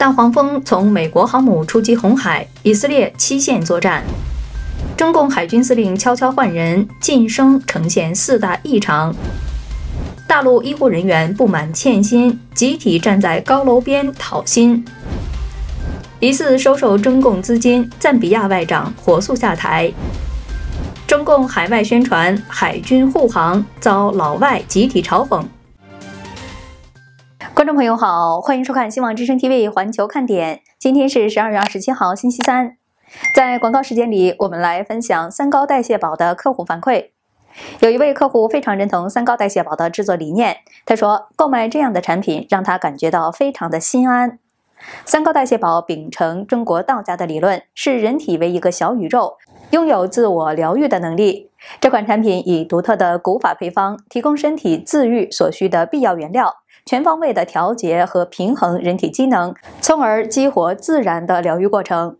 大黄蜂从美国航母出击红海，以色列七线作战；中共海军司令悄悄换人晋升，呈现四大异常。大陆医护人员不满欠薪，集体站在高楼边讨薪。疑似收受中共资金，赞比亚外长火速下台。中共海外宣传海军护航遭老外集体嘲讽。观众朋友好，欢迎收看新望之声 TV 环球看点。今天是十二月二十七号，星期三。在广告时间里，我们来分享三高代谢宝的客户反馈。有一位客户非常认同三高代谢宝的制作理念，他说购买这样的产品让他感觉到非常的心安。三高代谢宝秉承中国道家的理论，视人体为一个小宇宙，拥有自我疗愈的能力。这款产品以独特的古法配方，提供身体自愈所需的必要原料。全方位的调节和平衡人体机能，从而激活自然的疗愈过程。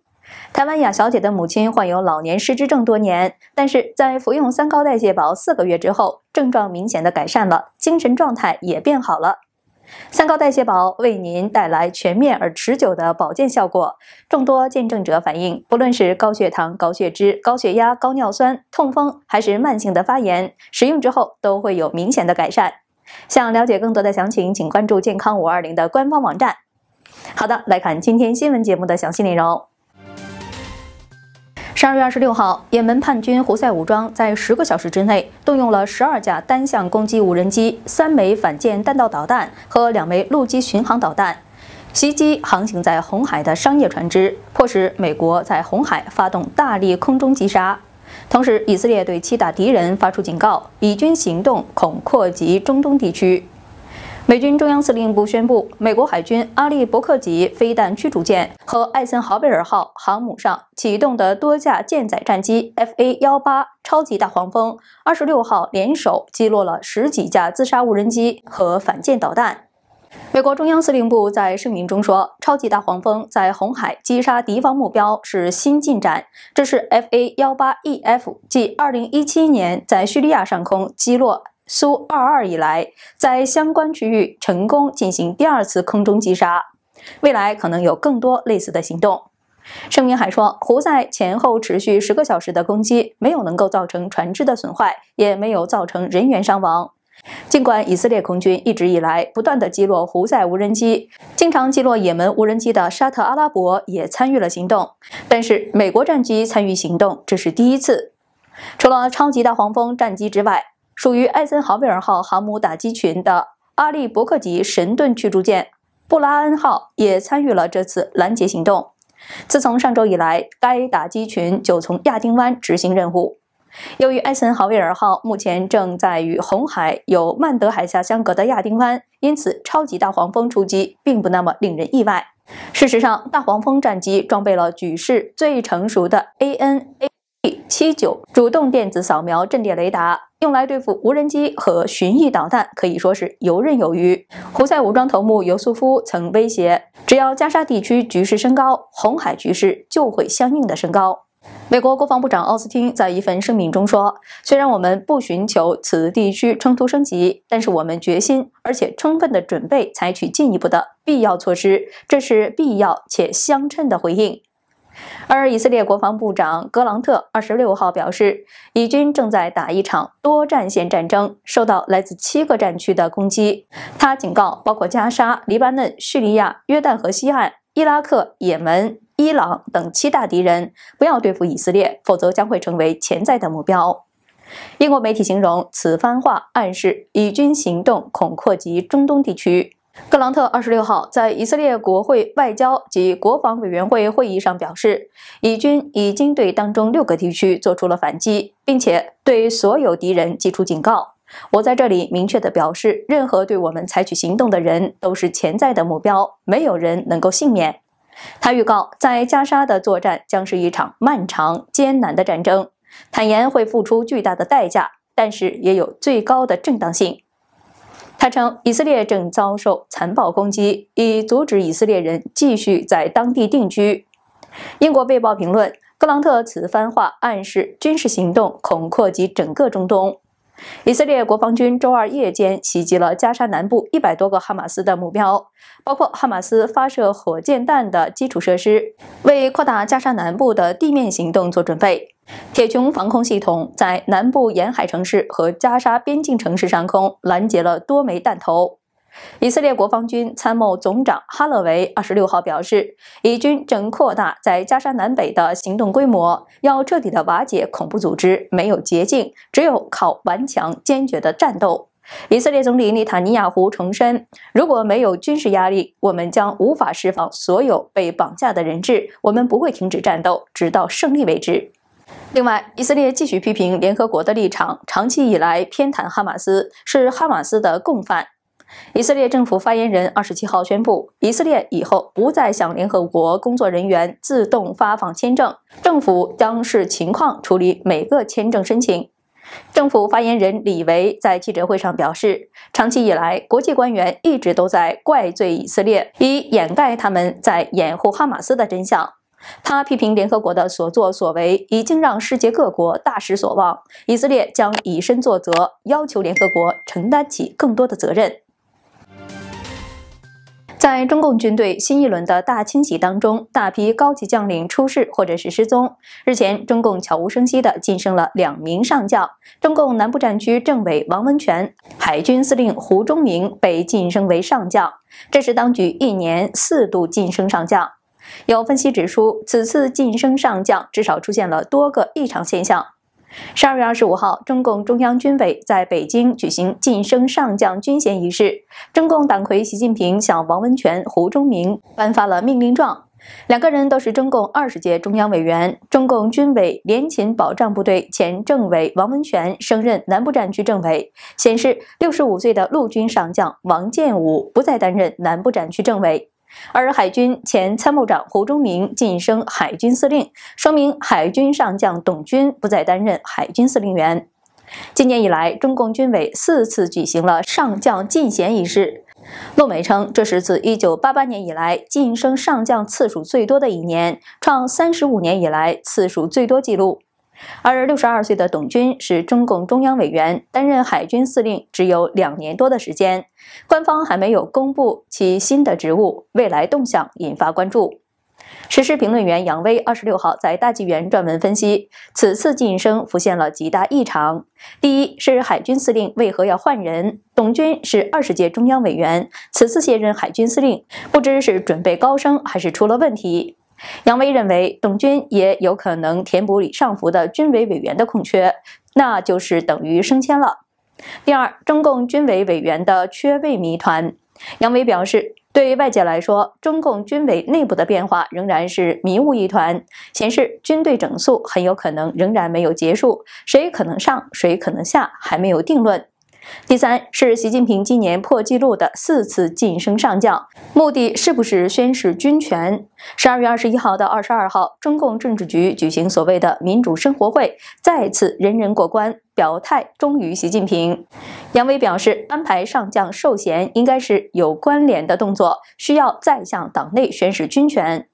台湾雅小姐的母亲患有老年失智症多年，但是在服用三高代谢宝四个月之后，症状明显的改善了，精神状态也变好了。三高代谢宝为您带来全面而持久的保健效果。众多见证者反映，不论是高血糖、高血脂、高血压、高尿酸、痛风，还是慢性的发炎，使用之后都会有明显的改善。想了解更多的详情，请关注健康五二零的官方网站。好的，来看今天新闻节目的详细内容。十二月二十六号，也门叛军胡塞武装在十个小时之内动用了十二架单向攻击无人机、三枚反舰弹道导弹和两枚陆基巡航导弹，袭击航行在红海的商业船只，迫使美国在红海发动大力空中击杀。同时，以色列对七大敌人发出警告，以军行动恐扩及中东地区。美军中央司令部宣布，美国海军阿利伯克级飞弹驱逐舰和艾森豪威尔号航母上启动的多架舰载战机 FA- 幺八超级大黄蜂二十六号联手击落了十几架自杀无人机和反舰导弹。美国中央司令部在声明中说：“超级大黄蜂在红海击杀敌方目标是新进展，这是 F A 幺八 E F 继二零一七年在叙利亚上空击落苏二二以来，在相关区域成功进行第二次空中击杀。未来可能有更多类似的行动。”声明还说：“胡塞前后持续十个小时的攻击，没有能够造成船只的损坏，也没有造成人员伤亡。”尽管以色列空军一直以来不断的击落胡塞无人机，经常击落也门无人机的沙特阿拉伯也参与了行动，但是美国战机参与行动这是第一次。除了超级大黄蜂战机之外，属于艾森豪威尔号航母打击群的阿利伯克级神盾驱逐舰布拉恩号也参与了这次拦截行动。自从上周以来，该打击群就从亚丁湾执行任务。由于埃森豪威尔号目前正在与红海有曼德海峡相隔的亚丁湾，因此超级大黄蜂出击并不那么令人意外。事实上，大黄蜂战机装备了举世最成熟的 a n a g 7 9主动电子扫描阵列雷达，用来对付无人机和巡弋导弹可以说是游刃有余。胡塞武装头目尤素夫曾威胁，只要加沙地区局势升高，红海局势就会相应的升高。美国国防部长奥斯汀在一份声明中说：“虽然我们不寻求此地区冲突升级，但是我们决心而且充分的准备采取进一步的必要措施，这是必要且相称的回应。”而以色列国防部长格朗特二十六号表示，以军正在打一场多战线战争，受到来自七个战区的攻击。他警告，包括加沙、黎巴嫩、叙利亚、约旦河西岸、伊拉克、也门。伊朗等七大敌人不要对付以色列，否则将会成为潜在的目标。英国媒体形容此番话暗示以军行动恐扩及中东地区。格朗特二十六号在以色列国会外交及国防委员会会议上表示，以军已经对当中六个地区做出了反击，并且对所有敌人寄出警告。我在这里明确地表示，任何对我们采取行动的人都是潜在的目标，没有人能够幸免。他预告，在加沙的作战将是一场漫长、艰难的战争，坦言会付出巨大的代价，但是也有最高的正当性。他称，以色列正遭受残暴攻击，以阻止以色列人继续在当地定居。英国《卫报》评论，格朗特此番话暗示军事行动恐扩及整个中东。以色列国防军周二夜间袭击了加沙南部一百多个哈马斯的目标，包括哈马斯发射火箭弹的基础设施，为扩大加沙南部的地面行动做准备。铁穹防空系统在南部沿海城市和加沙边境城市上空拦截了多枚弹头。以色列国防军参谋总长哈勒维二十六号表示，以军正扩大在加沙南北的行动规模，要彻底的瓦解恐怖组织，没有捷径，只有靠顽强坚决的战斗。以色列总理内塔尼亚胡重申，如果没有军事压力，我们将无法释放所有被绑架的人质，我们不会停止战斗，直到胜利为止。另外，以色列继续批评联合国的立场，长期以来偏袒哈马斯，是哈马斯的共犯。以色列政府发言人二十七号宣布，以色列以后不再向联合国工作人员自动发放签证，政府将视情况处理每个签证申请。政府发言人李维在记者会上表示，长期以来，国际官员一直都在怪罪以色列，以掩盖他们在掩护哈马斯的真相。他批评联合国的所作所为已经让世界各国大失所望，以色列将以身作则，要求联合国承担起更多的责任。在中共军队新一轮的大清洗当中，大批高级将领出事或者是失踪。日前，中共悄无声息地晋升了两名上将：中共南部战区政委王文全、海军司令胡忠明被晋升为上将。这是当局一年四度晋升上将。有分析指出，此次晋升上将至少出现了多个异常现象。十二月二十五号，中共中央军委在北京举行晋升上将军衔仪式。中共党魁习近平向王文全、胡忠明颁发了命令状。两个人都是中共二十届中央委员。中共军委联勤保障部队前政委王文全升任南部战区政委，显示六十五岁的陆军上将王建武不再担任南部战区政委。而海军前参谋长胡忠明晋升海军司令，说明海军上将董军不再担任海军司令员。今年以来，中共军委四次举行了上将晋衔仪式。陆美称，这是自1988年以来晋升上将次数最多的一年，创35年以来次数最多纪录。而六十二岁的董军是中共中央委员，担任海军司令只有两年多的时间，官方还没有公布其新的职务，未来动向引发关注。时事评论员杨威二十六号在大纪元撰文分析，此次晋升浮现了极大异常。第一是海军司令为何要换人？董军是二十届中央委员，此次卸任海军司令，不知是准备高升还是出了问题。杨威认为，董军也有可能填补李尚福的军委委员的空缺，那就是等于升迁了。第二，中共军委委员的缺位谜团，杨威表示，对于外界来说，中共军委内部的变化仍然是迷雾一团，显示军队整肃很有可能仍然没有结束，谁可能上，谁可能下，还没有定论。第三是习近平今年破纪录的四次晋升上将，目的是不是宣誓军权？十二月二十一号到二十二号，中共政治局举行所谓的民主生活会，再次人人过关，表态忠于习近平。杨威表示，安排上将授衔应该是有关联的动作，需要再向党内宣誓军权。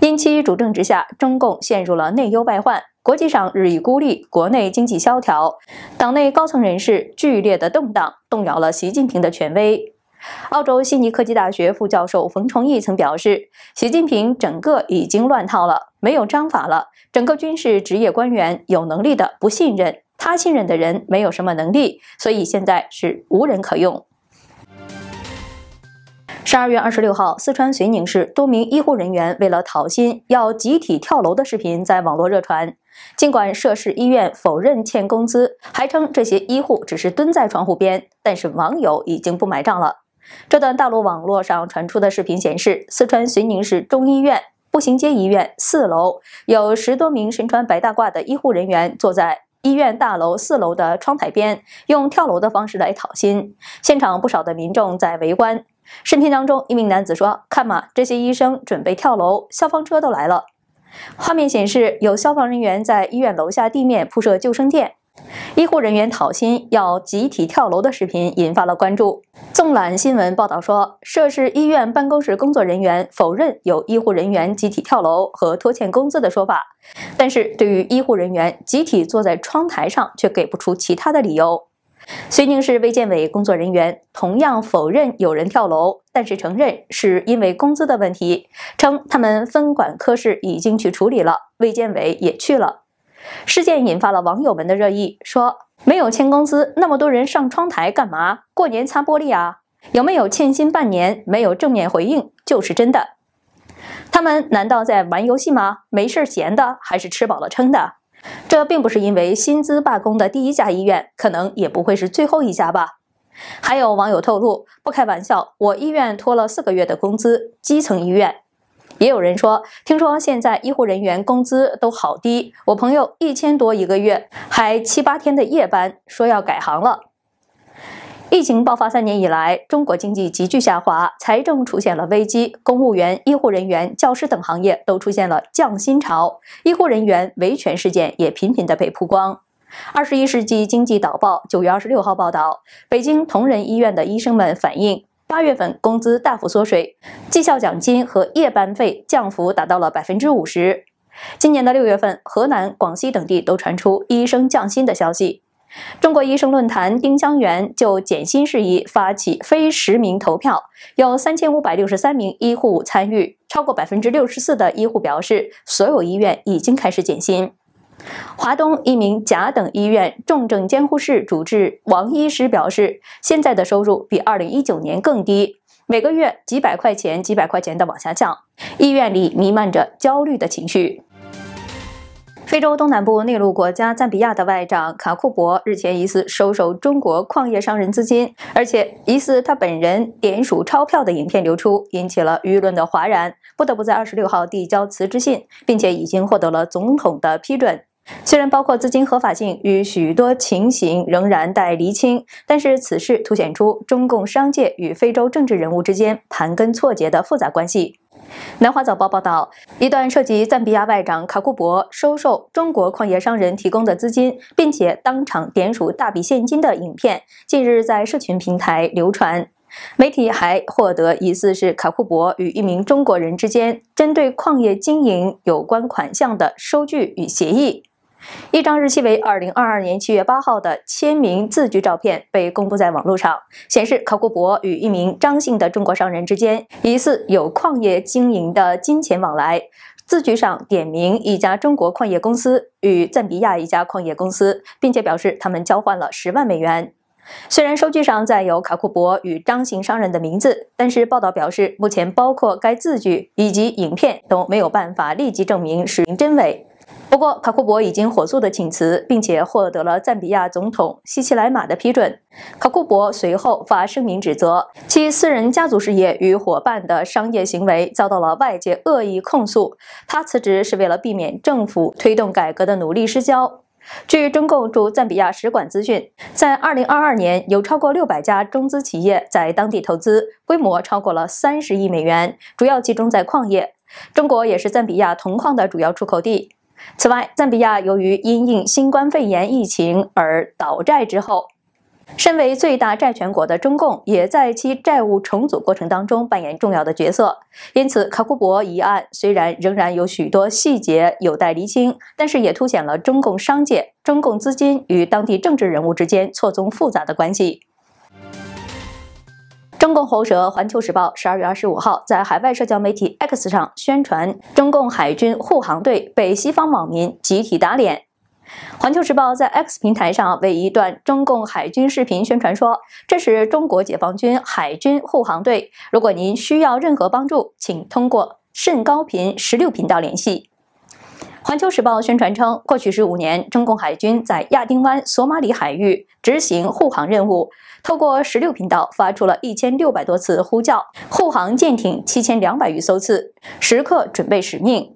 因其主政之下，中共陷入了内忧外患，国际上日益孤立，国内经济萧条，党内高层人士剧烈的动荡动摇了习近平的权威。澳洲悉尼科技大学副教授冯崇义曾表示：“习近平整个已经乱套了，没有章法了。整个军事职业官员有能力的不信任他，信任的人没有什么能力，所以现在是无人可用。”十二月二十六号，四川遂宁市多名医护人员为了讨薪要集体跳楼的视频在网络热传。尽管涉事医院否认欠工资，还称这些医护只是蹲在窗户边，但是网友已经不买账了。这段大陆网络上传出的视频显示，四川遂宁市中医院步行街医院四楼有十多名身穿白大褂的医护人员坐在医院大楼四楼的窗台边，用跳楼的方式来讨薪。现场不少的民众在围观。视频当中，一名男子说：“看嘛，这些医生准备跳楼，消防车都来了。”画面显示，有消防人员在医院楼下地面铺设救生垫。医护人员讨薪要集体跳楼的视频引发了关注。纵览新闻报道说，涉事医院办公室工作人员否认有医护人员集体跳楼和拖欠工资的说法，但是对于医护人员集体坐在窗台上，却给不出其他的理由。遂宁市卫健委工作人员同样否认有人跳楼，但是承认是因为工资的问题，称他们分管科室已经去处理了，卫健委也去了。事件引发了网友们的热议，说没有欠工资，那么多人上窗台干嘛？过年擦玻璃啊？有没有欠薪半年？没有正面回应就是真的。他们难道在玩游戏吗？没事闲的，还是吃饱了撑的？这并不是因为薪资罢工的第一家医院，可能也不会是最后一家吧。还有网友透露，不开玩笑，我医院拖了四个月的工资，基层医院。也有人说，听说现在医护人员工资都好低，我朋友一千多一个月，还七八天的夜班，说要改行了。疫情爆发三年以来，中国经济急剧下滑，财政出现了危机，公务员、医护人员、教师等行业都出现了降薪潮，医护人员维权事件也频频的被曝光。二十一世纪经济导报九月二十六号报道，北京同仁医院的医生们反映，八月份工资大幅缩水，绩效奖金和夜班费降幅达到了百分之五十。今年的六月份，河南、广西等地都传出医生降薪的消息。中国医生论坛丁香园就减薪事宜发起非实名投票，有三千五百六十三名医护参与，超过百分之六十四的医护表示，所有医院已经开始减薪。华东一名甲等医院重症监护室主治王医师表示，现在的收入比二零一九年更低，每个月几百块钱、几百块钱的往下降。医院里弥漫着焦虑的情绪。非洲东南部内陆国家赞比亚的外长卡库博日前疑似收受中国矿业商人资金，而且疑似他本人点数钞票的影片流出，引起了舆论的哗然，不得不在二十六号递交辞职信，并且已经获得了总统的批准。虽然包括资金合法性与许多情形仍然待厘清，但是此事凸显出中共商界与非洲政治人物之间盘根错节的复杂关系。南华早报报道，一段涉及赞比亚外长卡库博收受中国矿业商人提供的资金，并且当场点数大笔现金的影片，近日在社群平台流传。媒体还获得疑似是卡库博与一名中国人之间针对矿业经营有关款项的收据与协议。一张日期为二零二二年七月八号的签名字据照片被公布在网络上，显示卡库博与一名张姓的中国商人之间疑似有矿业经营的金钱往来。字据上点名一家中国矿业公司与赞比亚一家矿业公司，并且表示他们交换了十万美元。虽然收据上载有卡库博与张姓商人的名字，但是报道表示，目前包括该字据以及影片都没有办法立即证明史实真伪。不过，卡库博已经火速的请辞，并且获得了赞比亚总统西奇莱马的批准。卡库博随后发声明指责其私人家族事业与伙伴的商业行为遭到了外界恶意控诉。他辞职是为了避免政府推动改革的努力失焦。据中共驻赞比亚使馆资讯，在二零二二年，有超过六百家中资企业在当地投资，规模超过了三十亿美元，主要集中在矿业。中国也是赞比亚铜矿的主要出口地。此外，赞比亚由于因应新冠肺炎疫情而倒债之后，身为最大债权国的中共也在其债务重组过程当中扮演重要的角色。因此，卡库博一案虽然仍然有许多细节有待厘清，但是也凸显了中共商界、中共资金与当地政治人物之间错综复杂的关系。中共喉舌《环球时报》十二月二十五号在海外社交媒体 X 上宣传中共海军护航队，被西方网民集体打脸。《环球时报》在 X 平台上为一段中共海军视频宣传说：“这是中国解放军海军护航队。如果您需要任何帮助，请通过甚高频十六频道联系。”《环球时报》宣传称，过去十五年，中共海军在亚丁湾、索马里海域执行护航任务。透过十六频道发出了一千六百多次呼叫，护航舰艇七千两百余艘次，时刻准备使命。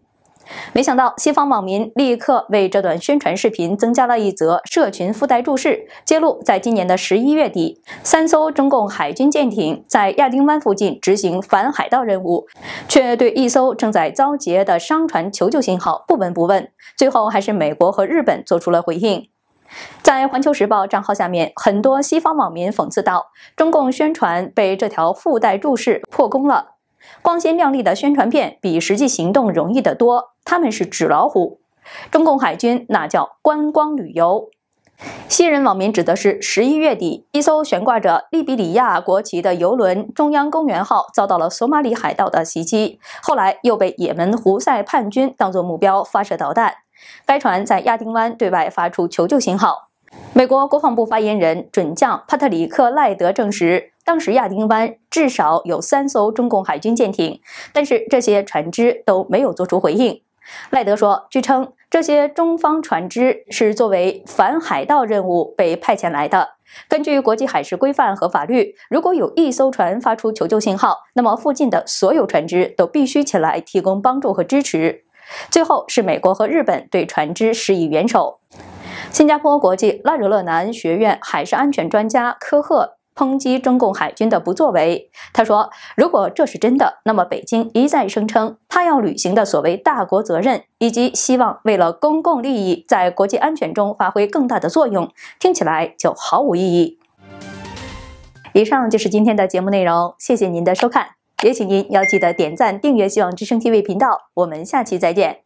没想到西方网民立刻为这段宣传视频增加了一则社群附带注释，揭露在今年的十一月底，三艘中共海军舰艇在亚丁湾附近执行反海盗任务，却对一艘正在遭劫的商船求救信号不闻不问。最后还是美国和日本做出了回应。在环球时报账号下面，很多西方网民讽刺道：“中共宣传被这条附带注释破功了。光鲜亮丽的宣传片比实际行动容易得多。他们是纸老虎。中共海军那叫观光旅游。”西人网民指的是十一月底，一艘悬挂着利比里亚国旗的游轮“中央公园号”遭到了索马里海盗的袭击，后来又被也门胡塞叛军当作目标发射导弹。该船在亚丁湾对外发出求救信号。美国国防部发言人准将帕特里克·赖德证实，当时亚丁湾至少有三艘中共海军舰艇，但是这些船只都没有做出回应。赖德说，据称这些中方船只，是作为反海盗任务被派遣来的。根据国际海事规范和法律，如果有一艘船发出求救信号，那么附近的所有船只都必须起来提供帮助和支持。最后是美国和日本对船只施以援手。新加坡国际拉惹勒南学院海事安全专家科赫抨击中共海军的不作为。他说：“如果这是真的，那么北京一再声称他要履行的所谓大国责任，以及希望为了公共利益在国际安全中发挥更大的作用，听起来就毫无意义。”以上就是今天的节目内容，谢谢您的收看。也请您要记得点赞、订阅《希望之声》TV 频道，我们下期再见。